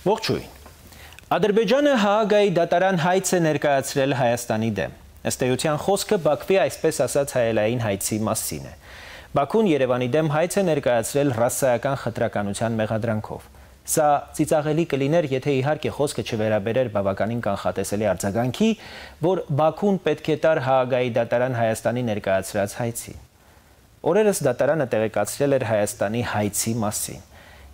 Ողջույն։ Ադրբեջանը Հաագայի դատարան հայց է ներկայացրել Հայաստանի դեմ։ Ըստ էության խոսքը Բաքվի այսպես ասած հայելային հայցի մասին է։ Բաքուն Երևանի դեմ հայց է ներկայացրել ռասայական խտրականության մեղադրանքով։ Սա ծիծաղելի կլիներ, եթե իհարկե խոսքը չվերաբերեր բավականին կանխատեսելի արձագանքի, որ Բաքուն պետք է տար Հաագայի դատարան Հայաստանի ներկայացրած հայցի։ Օրերս դատարանը տեղեկացրել էր Հայաստանի հայցի մասին։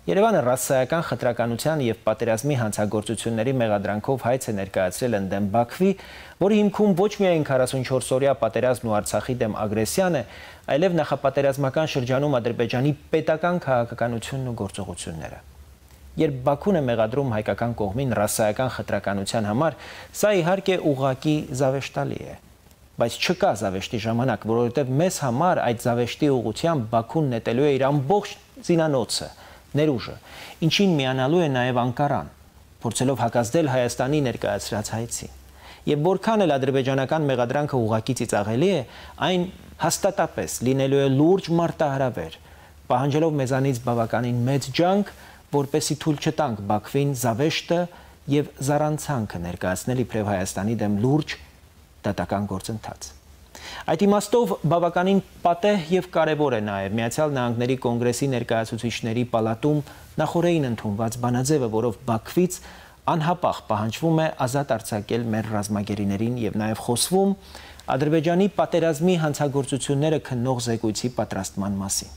Երևանը ռասայական խտրականության եւ պատերազմի հանցագործությունների մեղադրանքով հայց է ներկայացրել ընդդեմ Բաքվի, որի հիմքում ոչ միայն 44-օրյա պատերազմն ու Արցախի դեմ ագրեսիան է, այլև նախապատերազմական շրջանում Ադրբեջանի պետական քաղաքականությունն ու գործողությունները։ Երբ Բաքուն է մեղադրում հայկական կողմին ռասայական խտրականության համար, սա իհարկե ուղակի զավեշտալի է բայց չկա զավեշտի ժամանակ, որովհետև մեզ համար այդ զավեշտի ուղությամբ Բաքուն նետելու է իր ամբողջ զինանոցը ներուժը, ինչին միանալու է նաև Անկարան, փորձելով հակազդել Հայաստանի ներկայացրած հայցին։ Եվ որքան էլ ադրբեջանական մեղադրանքը ուղակի ծիծաղելի է, այն հաստատապես լինելու է լուրջ մարտահրավեր, պահանջելով մեզանից բավականին մեծ ջանք, որպեսի թույլ չտանք Բաքվին զավեշտը եւ զարանցանքը ներկայացնել իբրև Հայաստանի դեմ լուրջ դատական գործընթաց։ Այդ իմաստով բավականին պատեհ եւ կարեւոր է նաեւ Միացյալ Նահանգների կոնգրեսի ներկայացուցիչների պալատում նախորդին ընդունված բանաձևը, որով Բաքվից անհապաղ պահանջվում է ազատ արձակել մեր ռազմագերիներին եւ նաեւ խոսվում Ադրբեջանի պատերազմի հանցագործությունները քննող զեկույցի պատրաստման մասին։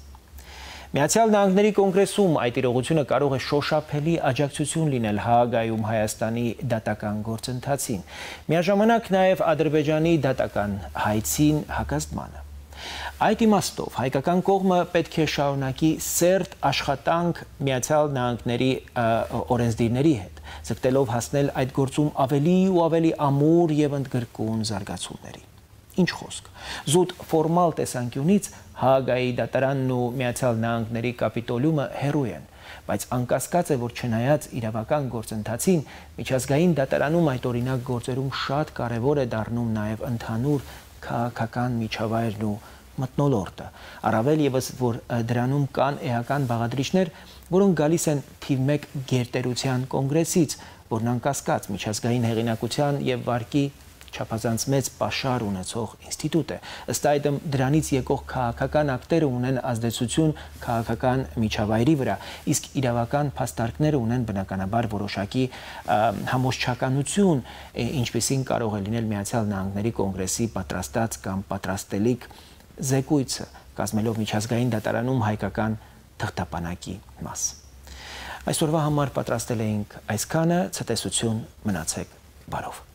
Միացյալ Նահանգների կոնգրեսում այդ իրողությունը կարող է շոշափելի աջակցություն լինել Հաագայում Հայաստանի դատական գործընթացին։ Միաժամանակ նաև Ադրբեջանի դատական հայցին հակազդմանը։ Այդ իմաստով հայկական կողմը պետք է շարունակի սերտ աշխատանք Միացյալ Նահանգների օրենսդիրների հետ, ձգտելով հասնել այդ գործում ավելի ու ավելի ամուր եւ ընդգրկուն զարգացումների։ Ինչ խոսք։ Զուտ ֆորմալ տեսանկյունից Հագայի դատարանն ու Միացյալ Նահանգների կապիտոլիումը հերոյ են, բայց անկասկած է, որ չնայած իրավական գործընթացին, միջազգային դատարանում այդ օրինակ գործերում շատ կարևոր է դառնում նաև ընդհանուր քաղաքական միջավայրն ու մտնոլորտը։ Առավել եւս որ դրանում կան էական բաղադրիչներ, որոնք գալիս են թիվ 1 գերտերության կոնգրեսից, որն անկասկած միջազգային հեղինակության եւ վարկի չափազանց մեծ պաշար ունեցող ինստիտուտ է։ Ըստ այդմ դրանից եկող քաղաքական ակտերը ունեն ազդեցություն քաղաքական միջավայրի վրա, իսկ իրավական փաստարկները ունեն բնականաբար որոշակի համոզչականություն, ինչպեսին կարող է լինել Միացյալ Նահանգների կոնգրեսի պատրաստած կամ պատրաստելիք զեկույցը, կազմելով միջազգային դատարանում հայկական թղթապանակի մաս։ Այսօրվա համար պատրաստել էինք այսքանը, ցտեսություն մնացեք բարով։